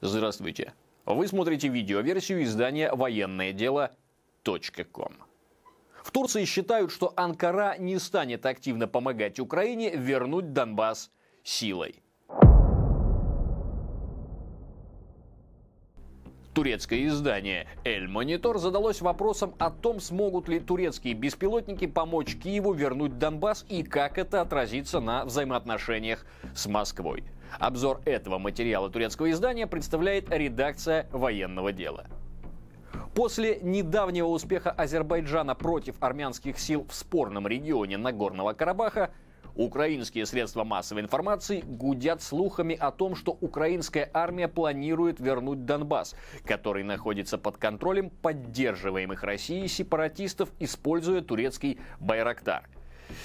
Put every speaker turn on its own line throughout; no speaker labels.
Здравствуйте. Вы смотрите видеоверсию издания «Военное дело .com». В Турции считают, что Анкара не станет активно помогать Украине вернуть Донбасс силой. Турецкое издание «Эль Монитор» задалось вопросом о том, смогут ли турецкие беспилотники помочь Киеву вернуть Донбасс и как это отразится на взаимоотношениях с Москвой. Обзор этого материала турецкого издания представляет редакция военного дела. После недавнего успеха Азербайджана против армянских сил в спорном регионе Нагорного Карабаха Украинские средства массовой информации гудят слухами о том, что украинская армия планирует вернуть Донбасс, который находится под контролем поддерживаемых Россией сепаратистов, используя турецкий «Байрактар».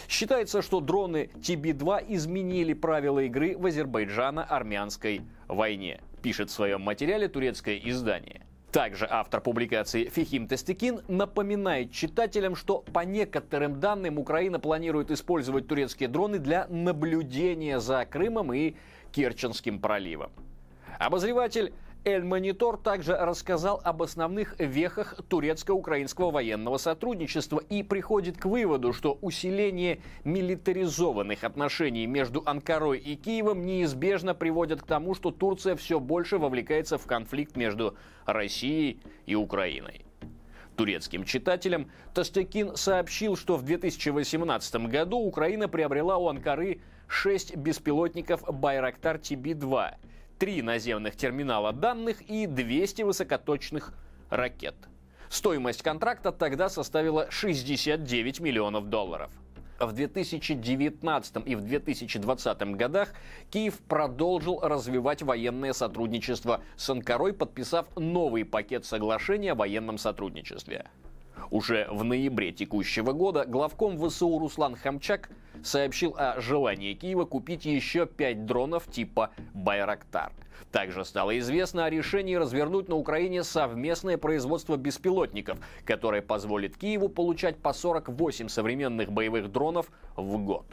Считается, что дроны TB-2 изменили правила игры в Азербайджано-армянской войне, пишет в своем материале турецкое издание. Также автор публикации Фихим Тестикин напоминает читателям, что по некоторым данным Украина планирует использовать турецкие дроны для наблюдения за Крымом и Керченским проливом. Обозреватель Эль Монитор также рассказал об основных вехах турецко-украинского военного сотрудничества и приходит к выводу, что усиление милитаризованных отношений между Анкарой и Киевом неизбежно приводит к тому, что Турция все больше вовлекается в конфликт между Россией и Украиной. Турецким читателям Тостякин сообщил, что в 2018 году Украина приобрела у Анкары 6 беспилотников «Байрактар ТБ-2», три наземных терминала данных и 200 высокоточных ракет. Стоимость контракта тогда составила 69 миллионов долларов. В 2019 и в 2020 годах Киев продолжил развивать военное сотрудничество с Анкарой, подписав новый пакет соглашения о военном сотрудничестве. Уже в ноябре текущего года главком ВСУ Руслан Хамчак сообщил о желании Киева купить еще пять дронов типа «Байрактар». Также стало известно о решении развернуть на Украине совместное производство беспилотников, которое позволит Киеву получать по 48 современных боевых дронов в год.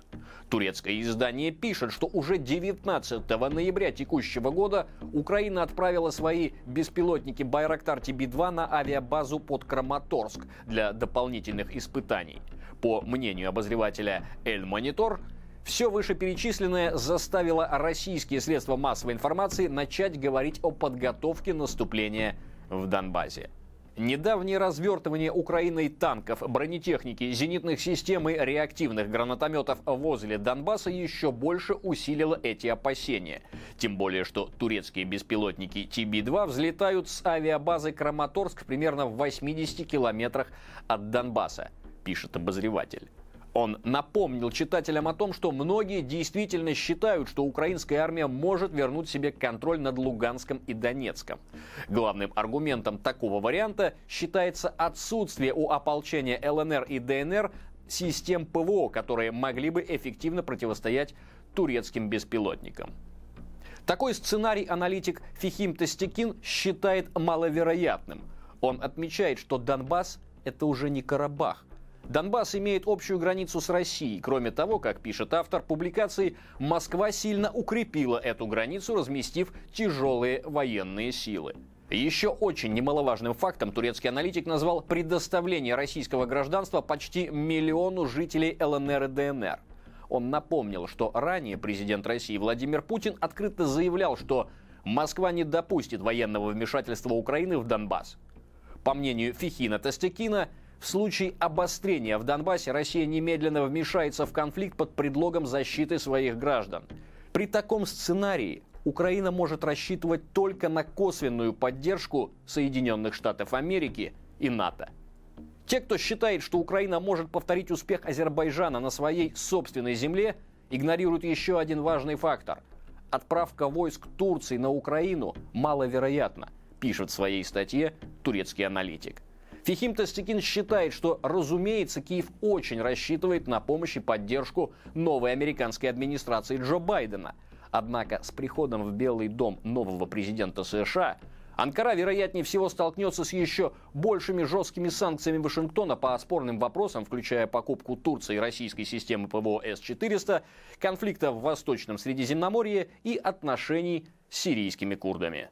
Турецкое издание пишет, что уже 19 ноября текущего года Украина отправила свои беспилотники Байрактар тб 2 на авиабазу под Краматорск для дополнительных испытаний. По мнению обозревателя Эль монитор. Все вышеперечисленное заставило российские средства массовой информации начать говорить о подготовке наступления в Донбассе. Недавнее развертывание Украиной танков, бронетехники, зенитных систем и реактивных гранатометов возле Донбасса еще больше усилило эти опасения. Тем более, что турецкие беспилотники ТБ-2 взлетают с авиабазы Краматорск примерно в 80 километрах от Донбасса, пишет обозреватель. Он напомнил читателям о том, что многие действительно считают, что украинская армия может вернуть себе контроль над Луганском и Донецком. Главным аргументом такого варианта считается отсутствие у ополчения ЛНР и ДНР систем ПВО, которые могли бы эффективно противостоять турецким беспилотникам. Такой сценарий аналитик Фихим Тостякин считает маловероятным. Он отмечает, что Донбасс – это уже не Карабах, Донбасс имеет общую границу с Россией. Кроме того, как пишет автор публикации, Москва сильно укрепила эту границу, разместив тяжелые военные силы. Еще очень немаловажным фактом турецкий аналитик назвал предоставление российского гражданства почти миллиону жителей ЛНР и ДНР. Он напомнил, что ранее президент России Владимир Путин открыто заявлял, что Москва не допустит военного вмешательства Украины в Донбасс. По мнению Фихина Тостякина, в случае обострения в Донбассе Россия немедленно вмешается в конфликт под предлогом защиты своих граждан. При таком сценарии Украина может рассчитывать только на косвенную поддержку Соединенных Штатов Америки и НАТО. Те, кто считает, что Украина может повторить успех Азербайджана на своей собственной земле, игнорируют еще один важный фактор. Отправка войск Турции на Украину маловероятна, пишет в своей статье турецкий аналитик. Фихим Тостикин считает, что, разумеется, Киев очень рассчитывает на помощь и поддержку новой американской администрации Джо Байдена. Однако с приходом в Белый дом нового президента США Анкара, вероятнее всего, столкнется с еще большими жесткими санкциями Вашингтона по спорным вопросам, включая покупку Турции российской системы ПВО С-400, конфликта в Восточном Средиземноморье и отношений с сирийскими курдами.